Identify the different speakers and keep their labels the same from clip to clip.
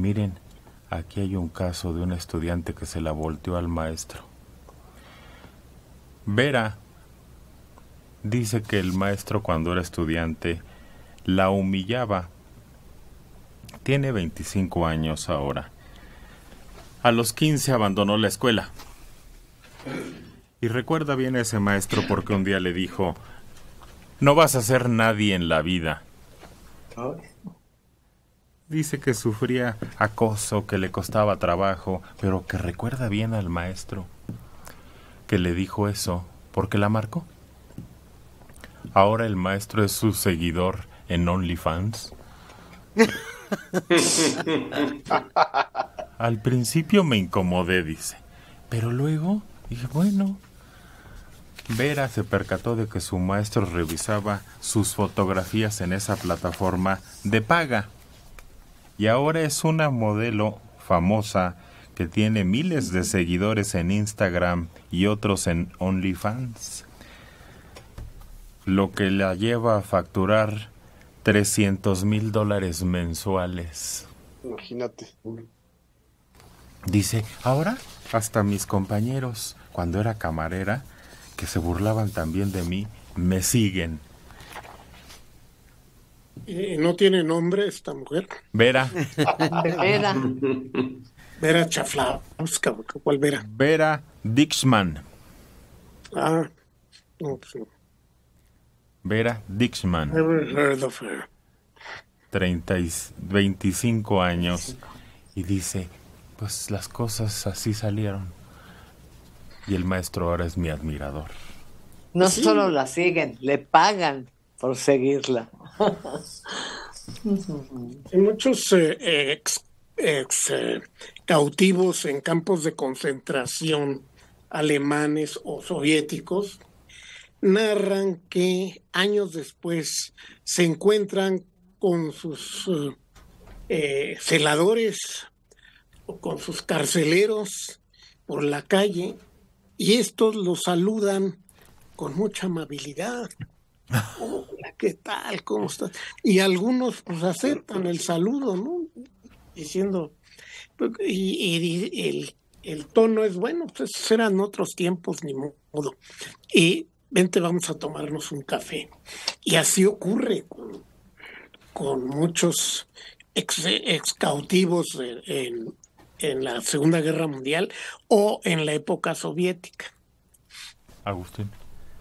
Speaker 1: Miren, aquí hay un caso de un estudiante que se la volteó al maestro. Vera dice que el maestro cuando era estudiante la humillaba. Tiene 25 años ahora. A los 15 abandonó la escuela. Y recuerda bien a ese maestro porque un día le dijo, no vas a ser nadie en la vida. Dice que sufría acoso, que le costaba trabajo, pero que recuerda bien al maestro que le dijo eso porque la marcó. Ahora el maestro es su seguidor en OnlyFans. al principio me incomodé, dice, pero luego dije, bueno, Vera se percató de que su maestro revisaba sus fotografías en esa plataforma de paga y ahora es una modelo famosa que tiene miles de seguidores en Instagram y otros en OnlyFans, lo que la lleva a facturar 300 mil dólares mensuales.
Speaker 2: Imagínate. Dice, ahora
Speaker 1: hasta mis compañeros, cuando era camarera, que se burlaban también de mí, me siguen
Speaker 3: no tiene nombre esta mujer. Vera. Vera.
Speaker 1: Vera ver ¿cuál Vera? Vera Dixman. Ah, no, pues Vera Dixman. Never heard of her. 30 y 25 años. Y dice, pues las cosas así salieron. Y el maestro ahora es mi admirador.
Speaker 4: No solo la siguen, le pagan
Speaker 1: por seguirla.
Speaker 3: muchos eh, ex, eh, cautivos en campos de concentración alemanes o soviéticos narran que años después se encuentran con sus eh, celadores o con sus carceleros por la calle y estos los saludan con mucha amabilidad Hola, ¿qué tal? ¿Cómo estás? Y algunos pues, aceptan el saludo, ¿no? Diciendo, pues, y, el, tono es bueno, pues eran otros tiempos, ni modo. Y vente, vamos a tomarnos un café. Y así ocurre con, muchos ex, cautivos en la Segunda Guerra Mundial o en la época soviética.
Speaker 1: Agustín.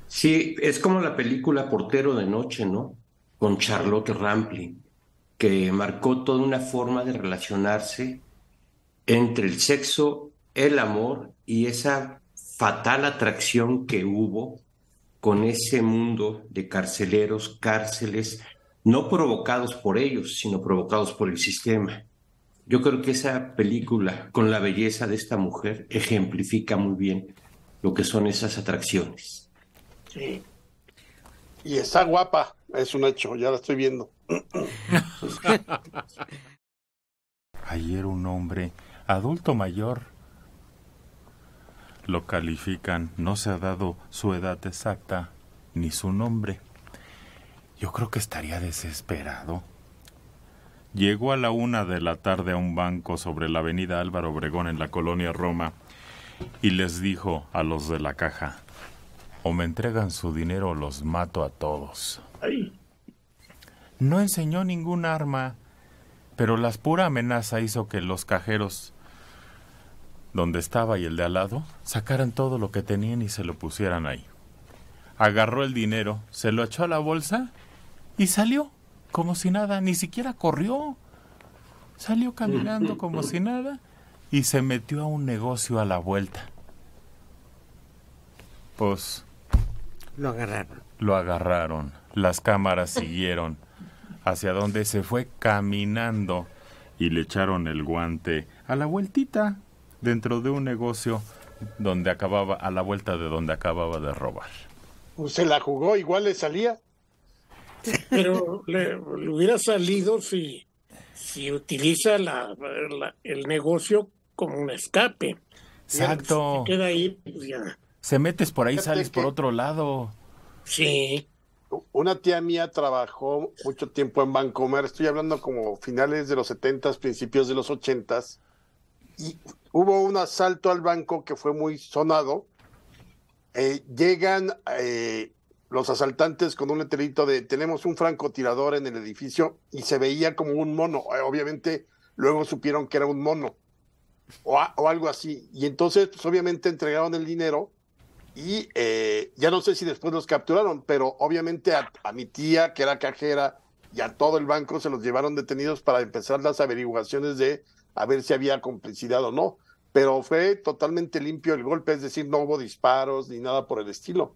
Speaker 1: Sí, es como la película Portero de Noche, ¿no? Con Charlotte Rampling, que marcó toda una forma de relacionarse entre el sexo, el amor y esa fatal atracción que hubo con ese mundo de carceleros, cárceles, no provocados por ellos, sino provocados por el sistema. Yo creo que esa película, con la belleza de esta mujer, ejemplifica muy bien lo que son esas atracciones.
Speaker 2: Sí. Y está guapa, es un hecho, ya la estoy viendo.
Speaker 1: Ayer un hombre, adulto mayor, lo califican, no se ha dado su edad exacta ni su nombre. Yo creo que estaría desesperado. Llegó a la una de la tarde a un banco sobre la avenida Álvaro Obregón en la colonia Roma y les dijo a los de la caja, o me entregan su dinero o los mato a todos. No enseñó ningún arma, pero la pura amenaza hizo que los cajeros donde estaba y el de al lado sacaran todo lo que tenían y se lo pusieran ahí. Agarró el dinero, se lo echó a la bolsa y salió como si nada, ni siquiera corrió. Salió caminando como si nada y se metió a un negocio a la vuelta. Pues
Speaker 4: lo agarraron.
Speaker 1: Lo agarraron. Las cámaras siguieron hacia donde se fue caminando y le echaron el guante a la vueltita dentro de un negocio donde acababa a la vuelta de donde acababa de robar.
Speaker 2: Pues, se la jugó, igual le salía. Pero le, hubiera salido si,
Speaker 3: si utiliza la, el negocio como un escape. Exacto.
Speaker 1: queda
Speaker 2: ahí, pues ya
Speaker 1: se metes por ahí, sales por otro lado.
Speaker 2: Sí. Una tía mía trabajó mucho tiempo en Bancomer, estoy hablando como finales de los 70 principios de los 80 y hubo un asalto al banco que fue muy sonado. Eh, llegan eh, los asaltantes con un letrerito de tenemos un francotirador en el edificio y se veía como un mono. Eh, obviamente luego supieron que era un mono o, o algo así. Y entonces, pues, obviamente entregaron el dinero y eh, ya no sé si después los capturaron, pero obviamente a, a, mi tía, que era cajera, y a todo el banco se los llevaron detenidos para empezar las averiguaciones de a ver si había complicidad o no. Pero fue totalmente limpio el golpe, es decir, no hubo disparos ni nada por el estilo.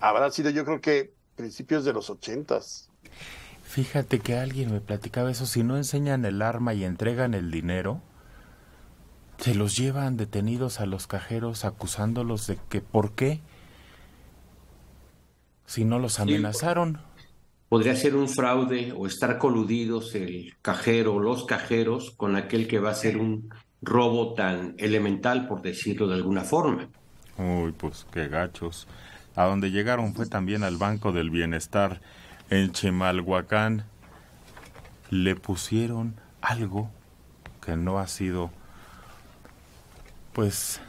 Speaker 2: Habrá sido yo creo que principios de los ochentas.
Speaker 1: Fíjate que alguien me platicaba eso, si no enseñan el arma y entregan el dinero, se los llevan detenidos a los cajeros acusándolos de que por qué si no los amenazaron. podría ser un fraude o estar coludidos el cajero o los cajeros con aquel que va a ser un robo tan elemental, por decirlo de alguna forma. Uy, pues qué gachos. A donde llegaron fue también al Banco del Bienestar en Chimalhuacán. Le pusieron algo que no ha sido pues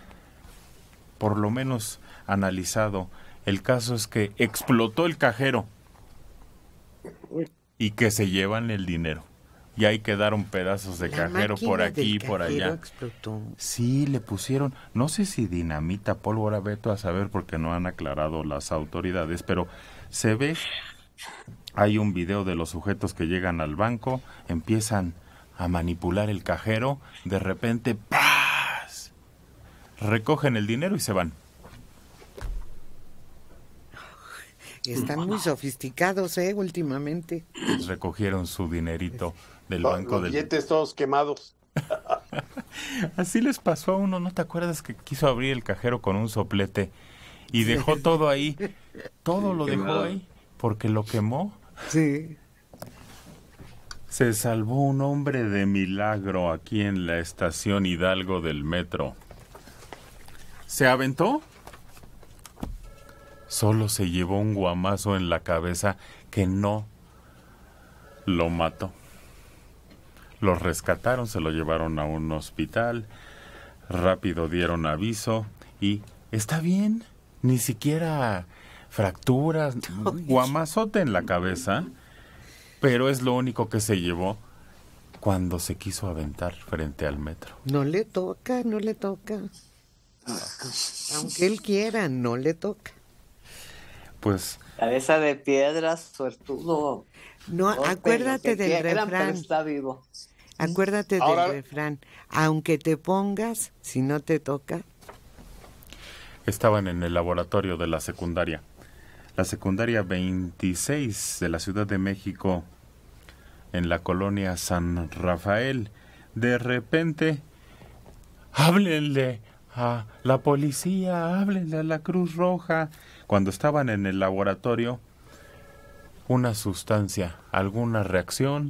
Speaker 1: por lo menos analizado. El caso es que explotó el cajero y que se llevan el dinero. Y ahí quedaron pedazos de cajero por aquí y por allá. Sí, le pusieron, no sé si dinamita, pólvora, veto a saber porque no han aclarado las autoridades, pero se ve, hay un video de los sujetos que llegan al banco, empiezan a manipular el cajero, de repente recogen el dinero y se van.
Speaker 4: Están muy sofisticados, ¿eh? Últimamente.
Speaker 1: recogieron su dinerito del banco los
Speaker 2: billetes todos quemados.
Speaker 1: Así les pasó a uno, ¿no te acuerdas que quiso abrir el cajero con un soplete y dejó todo ahí? Todo lo dejó ahí porque lo quemó. Sí. Se salvó un hombre de milagro aquí en la estación Hidalgo del metro se aventó. Solo se llevó un guamazo en la cabeza que no lo mató. Lo rescataron, se lo llevaron a un hospital, rápido dieron aviso y está bien, ni siquiera fracturas, guamazote en la cabeza, pero es lo único que se llevó cuando se quiso aventar frente al metro.
Speaker 4: No le toca, no le toca. Aunque él quiera, no le toca. Pues. Cabeza de piedras suertudo. No, acuérdate del refrán. Está vivo. Acuérdate del refrán. Aunque te pongas, si no te toca.
Speaker 1: Estaban en el laboratorio de la secundaria. La secundaria 26 de la Ciudad de México, en la colonia San Rafael. De repente, háblenle Ah, la policía, háblenle a la Cruz Roja. Cuando estaban en el laboratorio, una sustancia, alguna reacción,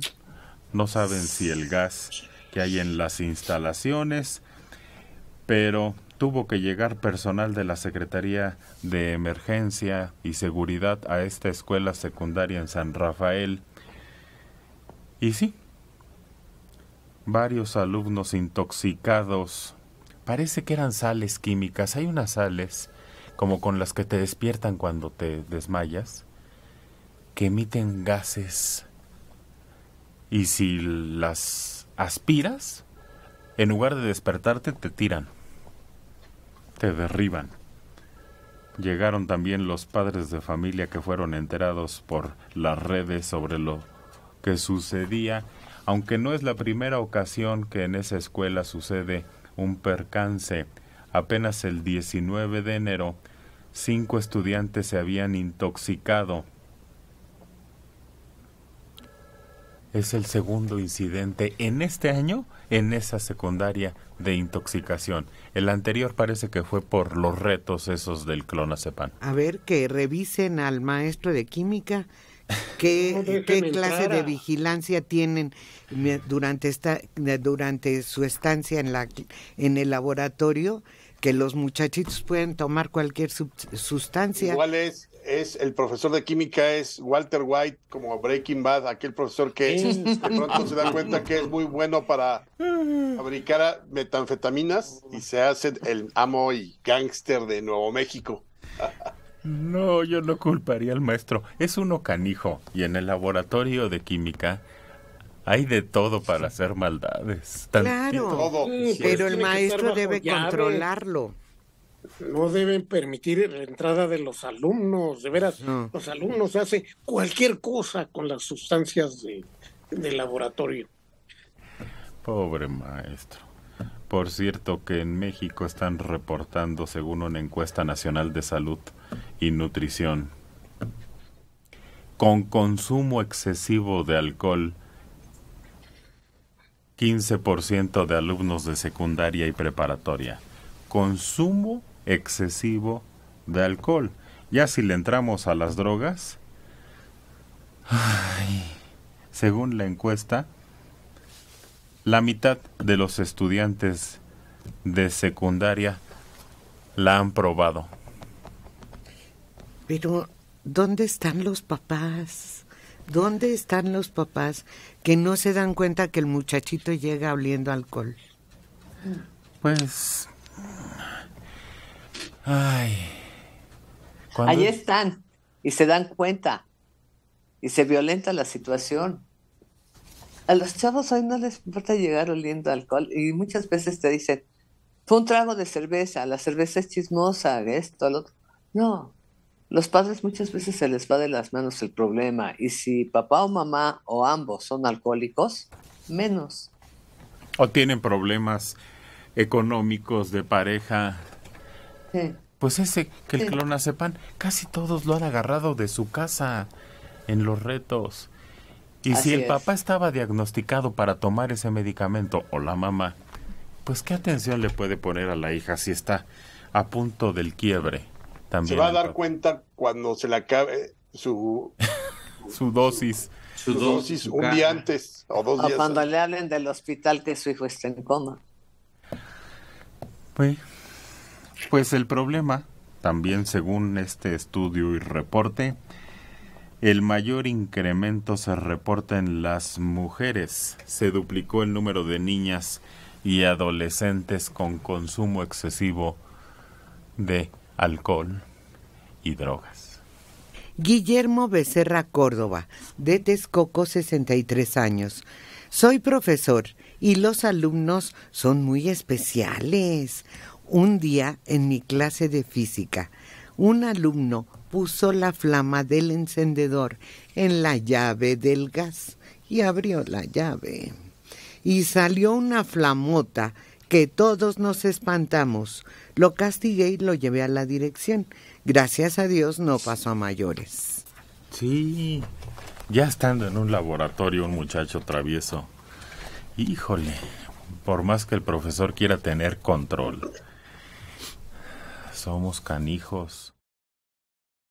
Speaker 1: no saben si el gas que hay en las instalaciones, pero tuvo que llegar personal de la Secretaría de Emergencia y Seguridad a esta escuela secundaria en San Rafael. Y sí, varios alumnos intoxicados parece que eran sales químicas. Hay unas sales, como con las que te despiertan cuando te desmayas, que emiten gases. Y si las aspiras, en lugar de despertarte, te tiran. Te derriban. Llegaron también los padres de familia que fueron enterados por las redes sobre lo que sucedía, aunque no es la primera ocasión que en esa escuela sucede un percance. Apenas el 19 de enero, cinco estudiantes se habían intoxicado. Es el segundo incidente en este año en esa secundaria de intoxicación. El anterior parece que fue por los retos esos del clonazepam.
Speaker 4: A ver que revisen al maestro de química ¿Qué, clase de vigilancia tienen durante, esta, durante su estancia en, la, en el laboratorio? Que los muchachitos pueden tomar cualquier sustancia. ¿Cuál
Speaker 2: es? es el profesor de química es Walter White como Breaking Bad, aquel profesor que de pronto se da cuenta que es muy bueno para fabricar metanfetaminas y se hace el amo y gangster de Nuevo México.
Speaker 1: No, yo no culparía al maestro. Es uno canijo y en el laboratorio de química hay de todo para hacer maldades. Claro, pero pues, el maestro debe controlarlo.
Speaker 3: No deben permitir la entrada de los alumnos, de veras, los alumnos hacen cualquier cosa con las sustancias de, laboratorio.
Speaker 1: Pobre maestro. Por cierto que en México están reportando, según una encuesta nacional de salud, y nutrición. Con consumo excesivo de alcohol, 15% de alumnos de secundaria y preparatoria. Consumo excesivo de alcohol. Ya si le entramos a las drogas, según la encuesta, la mitad de los estudiantes de secundaria la han probado.
Speaker 4: Pero, ¿dónde están los papás? ¿Dónde están los papás que no se dan cuenta que el muchachito llega oliendo alcohol? Pues... Ay. Ahí están y se dan cuenta y se violenta la situación. A los chavos hoy no les importa llegar oliendo alcohol y muchas veces te dicen, fue un trago de cerveza, la cerveza es chismosa, esto, lo otro. No, los padres muchas veces se les va de las manos el problema y si papá o mamá o ambos son alcohólicos,
Speaker 1: menos. O tienen problemas económicos de pareja. Pues ese que el sí. sepan casi todos lo han agarrado de su casa en los retos. Y si el papá estaba diagnosticado para tomar ese medicamento o la mamá, pues qué atención le puede poner a la hija si está a punto del quiebre se va a dar
Speaker 2: cuenta cuando se le acabe su,
Speaker 1: su dosis.
Speaker 2: Su, dosis, un día antes o dos o días cuando le
Speaker 4: hablen del hospital que su hijo está en coma.
Speaker 1: Pues, pues el problema, también según este estudio y reporte, el mayor incremento se reporta en las mujeres. Se duplicó el número de niñas y adolescentes con consumo excesivo de alcohol y drogas.
Speaker 4: Guillermo Becerra Córdoba, de Texcoco, 63 años. Soy profesor y los alumnos son muy especiales. Un día en mi clase de física, un alumno puso la flama del encendedor en la llave del gas y abrió la llave. Y salió una flamota que todos nos espantamos. Lo castigué y lo llevé a la dirección.
Speaker 1: Gracias a Dios no pasó a mayores. Sí, ya estando en un laboratorio un muchacho travieso. Híjole, por más que el profesor quiera tener control. Somos canijos.